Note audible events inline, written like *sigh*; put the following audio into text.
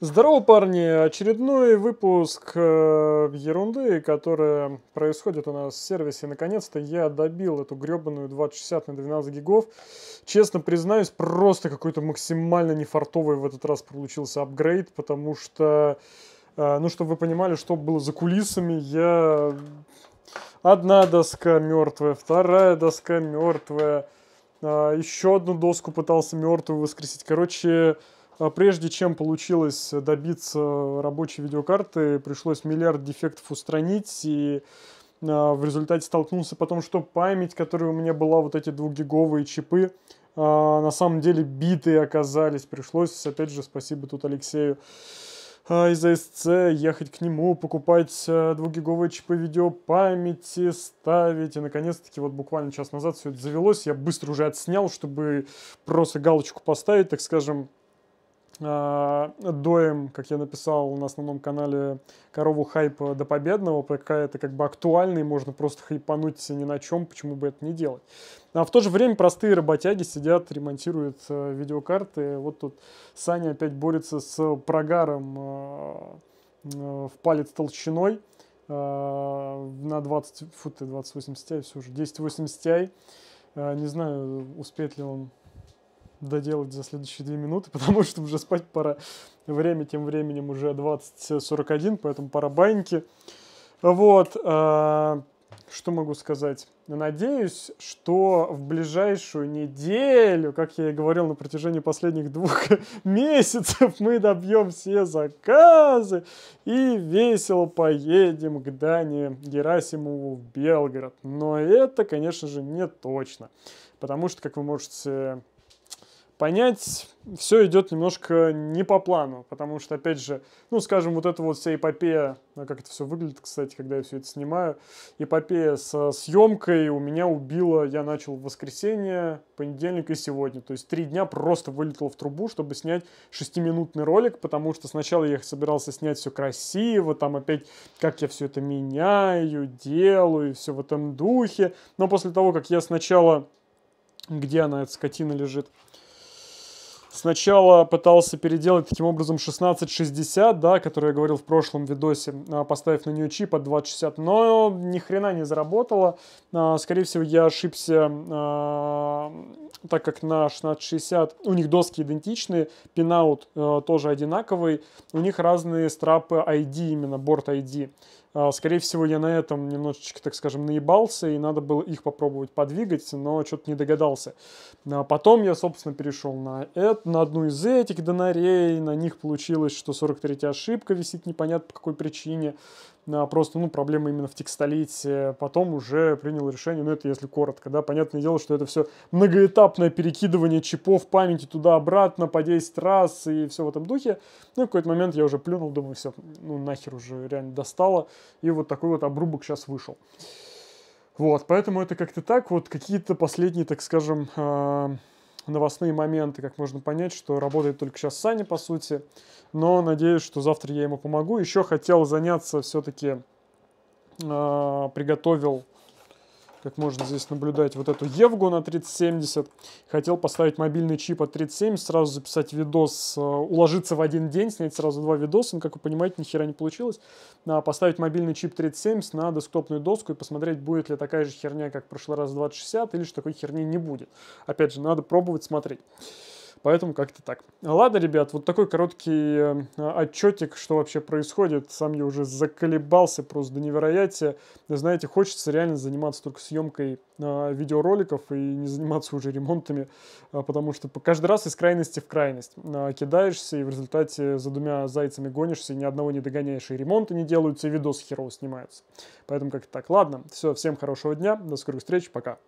Здорово, парни! Очередной выпуск э, ерунды, которая происходит у нас в сервисе. Наконец-то я добил эту гребаную 2060 на 12 гигов. Честно признаюсь, просто какой-то максимально нефартовый в этот раз получился апгрейд, потому что, э, ну, чтобы вы понимали, что было за кулисами, я... Одна доска мертвая, вторая доска мертвая, э, еще одну доску пытался мертвую воскресить. Короче, а прежде чем получилось добиться рабочей видеокарты, пришлось миллиард дефектов устранить, и а, в результате столкнулся потом, что память, которая у меня была, вот эти двухгиговые чипы, а, на самом деле битые оказались. Пришлось, опять же, спасибо тут Алексею из АСЦ, ехать к нему, покупать двухгиговые чипы видеопамяти, ставить. И, наконец-таки, вот буквально час назад все это завелось. Я быстро уже отснял, чтобы просто галочку поставить, так скажем, а, доем, как я написал на основном канале корову хайпа до победного, пока это как бы актуально и можно просто хайпануть ни на чем, почему бы это не делать. А в то же время простые работяги сидят, ремонтируют э, видеокарты. Вот тут Саня опять борется с прогаром э, э, в палец толщиной на 20, фу ты, 2080 Ti, все уже, 1080 Ti. Не знаю, успеет ли он доделать за следующие две минуты, *laughs* потому что уже спать пора. Время тем временем уже 20.41, поэтому пора баньки. Вот, э, что могу сказать? Надеюсь, что в ближайшую неделю, как я и говорил на протяжении последних двух *laughs* месяцев, мы добьем все заказы и весело поедем к Дане Герасимову в Белгород. Но это, конечно же, не точно. Потому что, как вы можете понять, все идет немножко не по плану, потому что, опять же, ну, скажем, вот эта вот вся эпопея, ну, как это все выглядит, кстати, когда я все это снимаю, эпопея со съемкой у меня убила, я начал в воскресенье, понедельник и сегодня, то есть три дня просто вылетел в трубу, чтобы снять шестиминутный ролик, потому что сначала я собирался снять все красиво, там опять, как я все это меняю, делаю, и все в этом духе, но после того, как я сначала где она, эта скотина, лежит, Сначала пытался переделать таким образом 1660, да, который я говорил в прошлом видосе, а, поставив на нее чип от 2060, но ни хрена не заработало. А, скорее всего, я ошибся, а, так как на 1660 у них доски идентичные, пинаут тоже одинаковый, у них разные страпы ID, именно борт ID. А, скорее всего, я на этом немножечко, так скажем, наебался, и надо было их попробовать подвигать, но что-то не догадался. А потом я, собственно, перешел на, это, на одну из этих донорей, на них получилось, что 43-я ошибка висит непонятно по какой причине, а просто, ну, проблема именно в текстолите. Потом уже принял решение, ну, это если коротко, да, понятное дело, что это все многоэтапное перекидывание чипов памяти туда-обратно по 10 раз и все в этом духе. Ну, в какой-то момент я уже плюнул, думаю, все, ну, нахер уже реально достало и вот такой вот обрубок сейчас вышел. Вот, поэтому это как-то так. Вот какие-то последние, так скажем, а, новостные моменты, как можно понять, что работает только сейчас Саня, по сути. Но надеюсь, что завтра я ему помогу. Еще хотел заняться все-таки, а, приготовил как можно здесь наблюдать вот эту Евгу на 3070. Хотел поставить мобильный чип от 3070, сразу записать видос, э, уложиться в один день, снять сразу два видоса. Но, ну, как вы понимаете, ни хера не получилось. А поставить мобильный чип 3070 на десктопную доску и посмотреть, будет ли такая же херня, как в прошлый раз 2060, или же такой херни не будет. Опять же, надо пробовать, смотреть. Поэтому как-то так. Ладно, ребят, вот такой короткий э, отчетик, что вообще происходит. Сам я уже заколебался просто до невероятия. Знаете, хочется реально заниматься только съемкой э, видеороликов и не заниматься уже ремонтами, э, потому что каждый раз из крайности в крайность кидаешься и в результате за двумя зайцами гонишься, и ни одного не догоняешь, и ремонты не делаются, и видос херово снимается. Поэтому как-то так. Ладно, все, всем хорошего дня, до скорых встреч, пока.